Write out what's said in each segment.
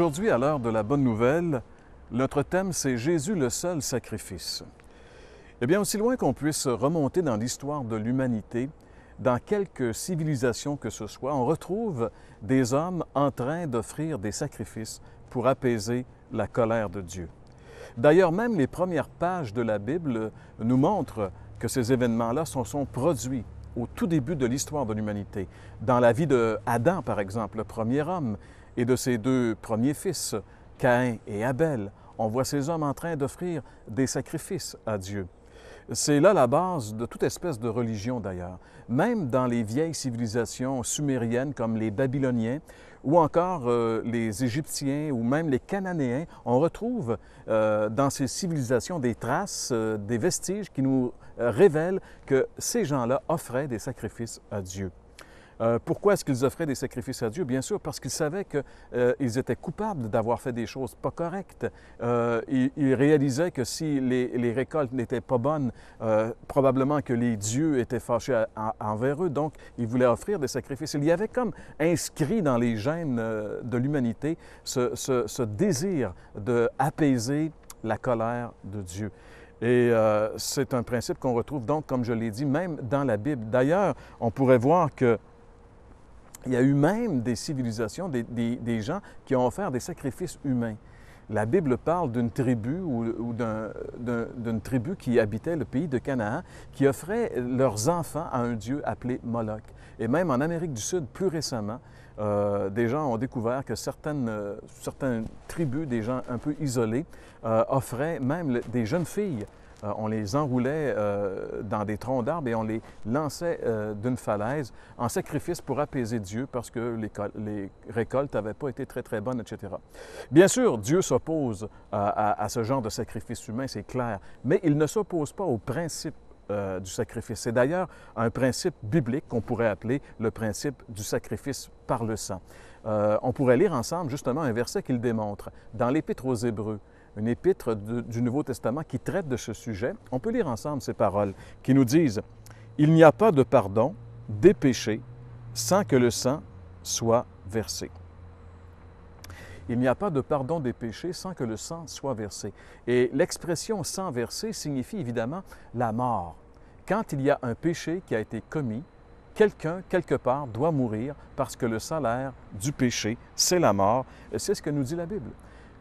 Aujourd'hui, à l'heure de la bonne nouvelle, notre thème, c'est Jésus le seul sacrifice. Eh bien, aussi loin qu'on puisse remonter dans l'histoire de l'humanité, dans quelque civilisation que ce soit, on retrouve des hommes en train d'offrir des sacrifices pour apaiser la colère de Dieu. D'ailleurs, même les premières pages de la Bible nous montrent que ces événements-là se sont, produits au tout début de l'histoire de l'humanité. Dans la vie de Adam, par exemple, le premier homme, et de ses deux premiers fils, Caïn et Abel. On voit ces hommes en train d'offrir des sacrifices à Dieu. C'est là la base de toute espèce de religion d'ailleurs. Même dans les vieilles civilisations sumériennes comme les Babyloniens ou encore euh, les Égyptiens ou même les Cananéens, on retrouve euh, dans ces civilisations des traces, euh, des vestiges qui nous révèlent que ces gens-là offraient des sacrifices à Dieu. Euh, pourquoi est-ce qu'ils offraient des sacrifices à Dieu? Bien sûr, parce qu'ils savaient qu'ils euh, étaient coupables d'avoir fait des choses pas correctes. Euh, ils, réalisaient que si les, récoltes n'étaient pas bonnes, probablement que les dieux étaient fâchés envers eux, donc ils voulaient offrir des sacrifices. Il y avait comme inscrit dans les gènes de l'humanité ce, ce, ce désir d'apaiser la colère de Dieu. Et c'est un principe qu'on retrouve donc, comme je l'ai dit, même dans la Bible. D'ailleurs, on pourrait voir que il y a eu même des civilisations, des, gens qui ont offert des sacrifices humains. La Bible parle d'une tribu ou, d'une tribu qui habitait le pays de Canaan, qui offrait leurs enfants à un dieu appelé Moloch. Et même en Amérique du Sud, plus récemment, euh, des gens ont découvert que euh, certaines, tribus, des gens un peu isolés, euh, offraient même des jeunes filles euh, on les enroulait euh, dans des troncs d'arbres et on les lançait euh, d'une falaise en sacrifice pour apaiser Dieu parce que les, récoltes n'avaient pas été très, très bonnes, etc. Bien sûr, Dieu s'oppose à, ce genre de sacrifice humain, c'est clair, mais il ne s'oppose pas au principe du sacrifice. C'est d'ailleurs un principe biblique qu'on pourrait appeler le principe du sacrifice par le sang. on pourrait lire ensemble justement un verset qu'il démontre dans l'Épître aux Hébreux une épître du Nouveau Testament qui traite de ce sujet. On peut lire ensemble ces paroles qui nous disent Il n'y a pas de pardon des péchés sans que le sang soit versé. Il n'y a pas de pardon des péchés sans que le sang soit versé. Et l'expression sans versé signifie évidemment la mort. Quand il y a un péché qui a été commis, quelqu'un, quelque part, doit mourir parce que le salaire du péché, c'est la mort. C'est ce que nous dit la Bible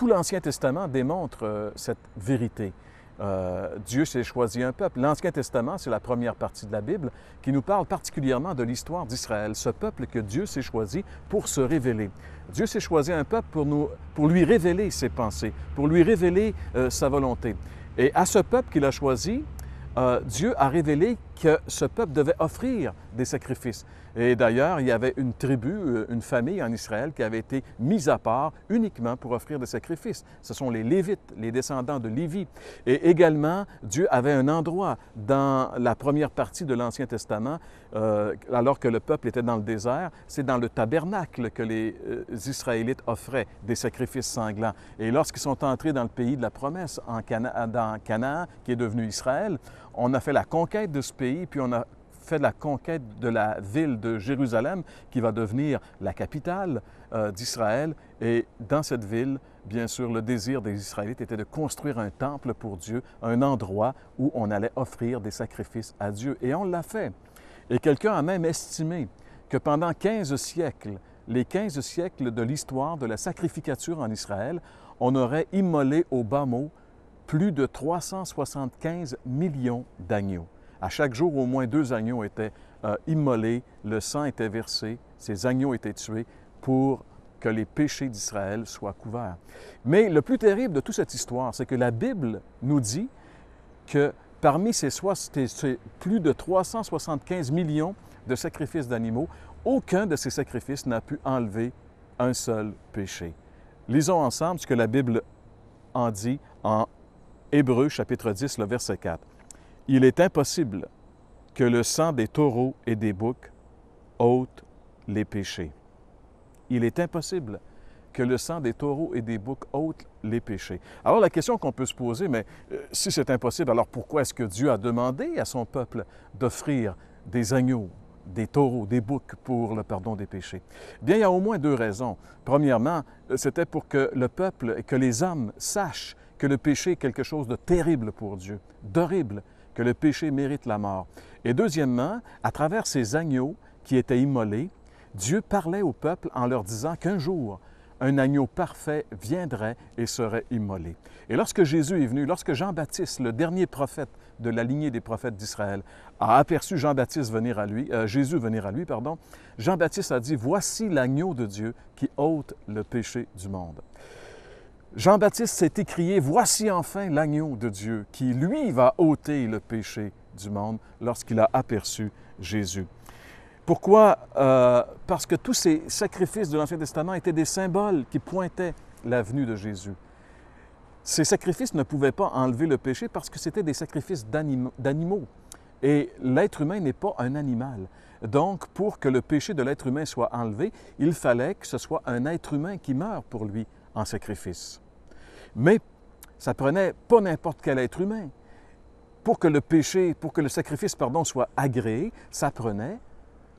tout l'Ancien Testament démontre euh, cette vérité. Euh, Dieu s'est choisi un peuple. L'Ancien Testament, c'est la première partie de la Bible qui nous parle particulièrement de l'histoire d'Israël, ce peuple que Dieu s'est choisi pour se révéler. Dieu s'est choisi un peuple pour, nous, pour lui révéler ses pensées, pour lui révéler euh, sa volonté. Et à ce peuple qu'il a choisi, Dieu a révélé que ce peuple devait offrir des sacrifices. Et d'ailleurs, il y avait une tribu, euh, une famille en Israël qui avait été mise à part uniquement pour offrir des sacrifices. Ce sont les Lévites, les descendants de Lévi. Et également, Dieu avait un endroit dans la première partie de l'Ancien Testament, euh, alors que le peuple était dans le désert, c'est dans le tabernacle que les euh, Israélites offraient des sacrifices sanglants. Et lorsqu'ils sont entrés dans le pays de la promesse, en Cana dans Canaan, qui est devenu Israël, on a fait la conquête de ce pays, puis on a fait la conquête de la ville de Jérusalem, qui va devenir la capitale euh, d'Israël. Et dans cette ville, bien sûr, le désir des Israélites était de construire un temple pour Dieu, un endroit où on allait offrir des sacrifices à Dieu. Et on l'a fait. Et quelqu'un a même estimé que pendant 15 siècles, les 15 siècles de l'histoire de la sacrificature en Israël, on aurait immolé au bas mot plus de 375 millions d'agneaux. À chaque jour, au moins deux agneaux étaient euh, immolés, le sang était versé, ces agneaux étaient tués pour que les péchés d'Israël soient couverts. Mais le plus terrible de toute cette histoire, c'est que la Bible nous dit que parmi ces, plus de 375 millions de sacrifices d'animaux, aucun de ces sacrifices n'a pu enlever un seul péché. Lisons ensemble ce que la Bible en dit en Hébreux chapitre 10, le verset 4. Il est impossible que le sang des taureaux et des boucs ôte les péchés. Il est impossible que le sang des taureaux et des boucs ôte les péchés. Alors la question qu'on peut se poser, mais euh, si c'est impossible, alors pourquoi est-ce que Dieu a demandé à son peuple d'offrir des agneaux, des taureaux, des boucs pour le pardon des péchés? Bien, il y a au moins deux raisons. Premièrement, euh, c'était pour que le peuple et que les hommes sachent que le péché est quelque chose de terrible pour Dieu, d'horrible, que le péché mérite la mort. Et deuxièmement, à travers ces agneaux qui étaient immolés, Dieu parlait au peuple en leur disant qu'un jour, un agneau parfait viendrait et serait immolé. Et lorsque Jésus est venu, lorsque Jean-Baptiste, le dernier prophète de la lignée des prophètes d'Israël, a aperçu Jean-Baptiste venir à lui, euh, Jésus venir à lui, pardon, Jean-Baptiste a dit Voici l'agneau de Dieu qui ôte le péché du monde. Jean-Baptiste s'est écrié, Voici enfin l'agneau de Dieu qui, lui, va ôter le péché du monde lorsqu'il a aperçu Jésus. Pourquoi? Euh, parce que tous ces sacrifices de l'Ancien Testament étaient des symboles qui pointaient la venue de Jésus. Ces sacrifices ne pouvaient pas enlever le péché parce que c'était des sacrifices d'animaux. Et l'être humain n'est pas un animal. Donc, pour que le péché de l'être humain soit enlevé, il fallait que ce soit un être humain qui meure pour lui, en sacrifice. Mais ça prenait pas n'importe quel être humain. Pour que le péché, pour que le sacrifice, pardon, soit agréé, ça prenait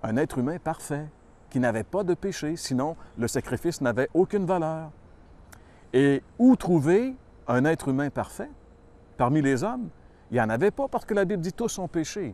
un être humain parfait, qui n'avait pas de péché, sinon le sacrifice n'avait aucune valeur. Et où trouver un être humain parfait parmi les hommes? Il n'y en avait pas parce que la Bible dit tous ont péché.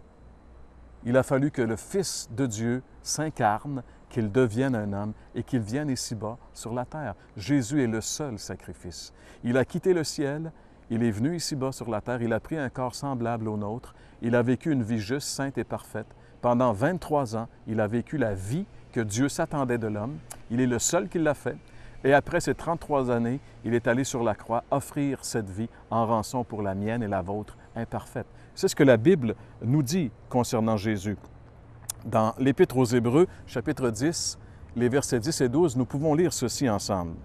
Il a fallu que le Fils de Dieu s'incarne qu'il devienne un homme et qu'il vienne ici-bas sur la terre. Jésus est le seul sacrifice. Il a quitté le ciel, il est venu ici-bas sur la terre, il a pris un corps semblable au nôtre, il a vécu une vie juste, sainte et parfaite. Pendant 23 ans, il a vécu la vie que Dieu s'attendait de l'homme. Il est le seul qui l'a fait. Et après ces 33 années, il est allé sur la croix offrir cette vie en rançon pour la mienne et la vôtre imparfaite. C'est ce que la Bible nous dit concernant Jésus. Dans l'Épître aux Hébreux, chapitre 10, les versets 10 et 12, nous pouvons lire ceci ensemble.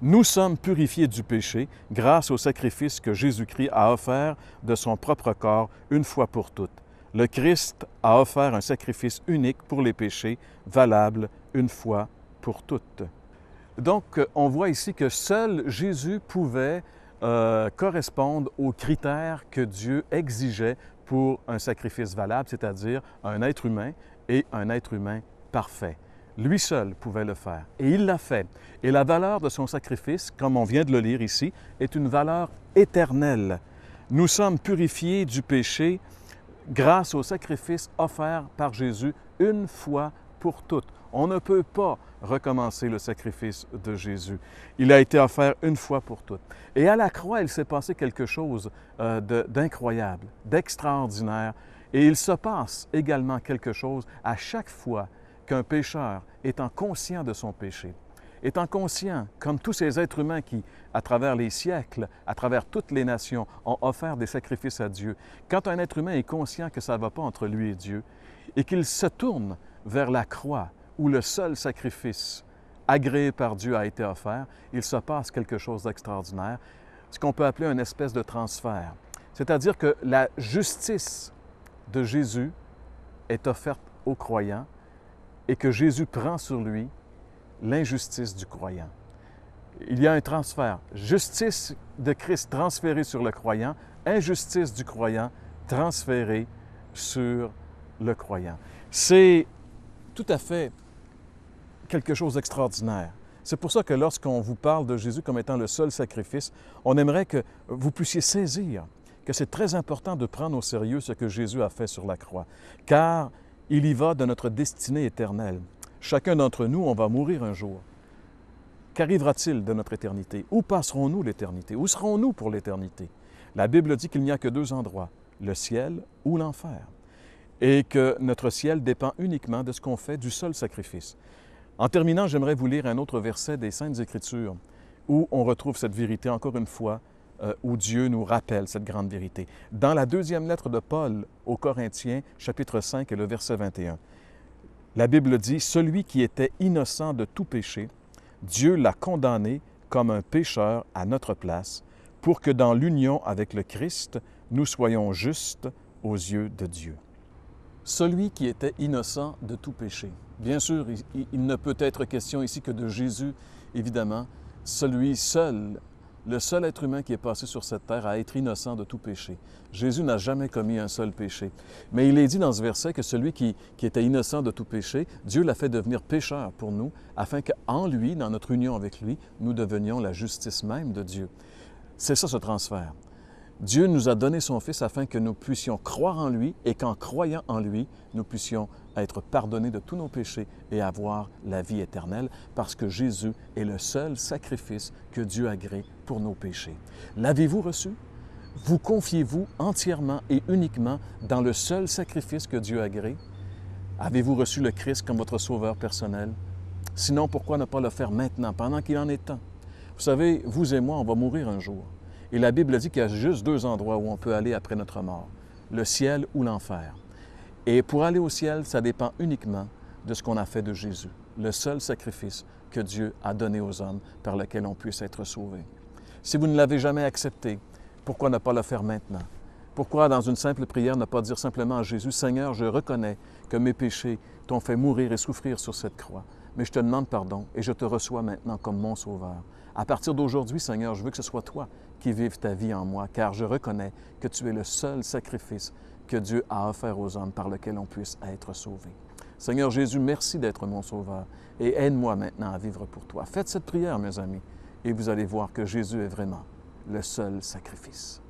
Nous sommes purifiés du péché grâce au sacrifice que Jésus-Christ a offert de son propre corps une fois pour toutes. Le Christ a offert un sacrifice unique pour les péchés, valable une fois pour toutes. Donc, on voit ici que seul Jésus pouvait euh, correspondre aux critères que Dieu exigeait pour un sacrifice valable, c'est-à-dire un être humain et un être humain parfait. Lui seul pouvait le faire, et il l'a fait. Et la valeur de son sacrifice, comme on vient de le lire ici, est une valeur éternelle. Nous sommes purifiés du péché grâce au sacrifice offert par Jésus une fois pour toutes. On ne peut pas recommencer le sacrifice de Jésus. Il a été offert une fois pour toutes. Et à la croix, il s'est passé quelque chose euh, d'incroyable, d'extraordinaire. Et il se passe également quelque chose à chaque fois qu'un pécheur, étant conscient de son péché, étant conscient, comme tous ces êtres humains qui, à travers les siècles, à travers toutes les nations, ont offert des sacrifices à Dieu, quand un être humain est conscient que ça ne va pas entre lui et Dieu, et qu'il se tourne vers la croix, où le seul sacrifice agréé par Dieu a été offert, il se passe quelque chose d'extraordinaire, ce qu'on peut appeler une espèce de transfert. C'est-à-dire que la justice de Jésus est offerte aux croyants et que Jésus prend sur lui l'injustice du croyant. Il y a un transfert. Justice de Christ transférée sur le croyant, injustice du croyant transférée sur le croyant. C'est tout à fait quelque chose d'extraordinaire. C'est pour ça que lorsqu'on vous parle de Jésus comme étant le seul sacrifice, on aimerait que vous puissiez saisir que c'est très important de prendre au sérieux ce que Jésus a fait sur la croix, car il y va de notre destinée éternelle. Chacun d'entre nous, on va mourir un jour. Qu'arrivera-t-il de notre éternité? Où passerons-nous l'éternité? Où serons-nous pour l'éternité? La Bible dit qu'il n'y a que deux endroits, le ciel ou l'enfer, et que notre ciel dépend uniquement de ce qu'on fait du seul sacrifice. En terminant, j'aimerais vous lire un autre verset des Saintes Écritures où on retrouve cette vérité, encore une fois, euh, où Dieu nous rappelle cette grande vérité. Dans la deuxième lettre de Paul aux Corinthiens, chapitre 5 et le verset 21, la Bible dit, Celui qui était innocent de tout péché, Dieu l'a condamné comme un pécheur à notre place, pour que dans l'union avec le Christ, nous soyons justes aux yeux de Dieu celui qui était innocent de tout péché. Bien sûr, il, ne peut être question ici que de Jésus, évidemment, celui seul, le seul être humain qui est passé sur cette terre à être innocent de tout péché. Jésus n'a jamais commis un seul péché. Mais il est dit dans ce verset que celui qui, qui était innocent de tout péché, Dieu l'a fait devenir pécheur pour nous, afin qu'en lui, dans notre union avec lui, nous devenions la justice même de Dieu. C'est ça ce transfert. Dieu nous a donné son Fils afin que nous puissions croire en lui et qu'en croyant en lui, nous puissions être pardonnés de tous nos péchés et avoir la vie éternelle parce que Jésus est le seul sacrifice que Dieu agrée pour nos péchés. L'avez-vous reçu? Vous confiez-vous entièrement et uniquement dans le seul sacrifice que Dieu agrée? Avez-vous reçu le Christ comme votre sauveur personnel? Sinon, pourquoi ne pas le faire maintenant, pendant qu'il en est temps? Vous savez, vous et moi, on va mourir un jour. Et la Bible dit qu'il y a juste deux endroits où on peut aller après notre mort, le ciel ou l'enfer. Et pour aller au ciel, ça dépend uniquement de ce qu'on a fait de Jésus, le seul sacrifice que Dieu a donné aux hommes par lequel on puisse être sauvé. Si vous ne l'avez jamais accepté, pourquoi ne pas le faire maintenant? Pourquoi, dans une simple prière, ne pas dire simplement à Jésus, Seigneur, je reconnais que mes péchés t'ont fait mourir et souffrir sur cette croix, mais je te demande pardon et je te reçois maintenant comme mon sauveur. À partir d'aujourd'hui, Seigneur, je veux que ce soit toi qui vivent ta vie en moi, car je reconnais que tu es le seul sacrifice que Dieu a offert aux hommes par lequel on puisse être sauvé. Seigneur Jésus, merci d'être mon sauveur et aide-moi maintenant à vivre pour toi. Faites cette prière, mes amis, et vous allez voir que Jésus est vraiment le seul sacrifice.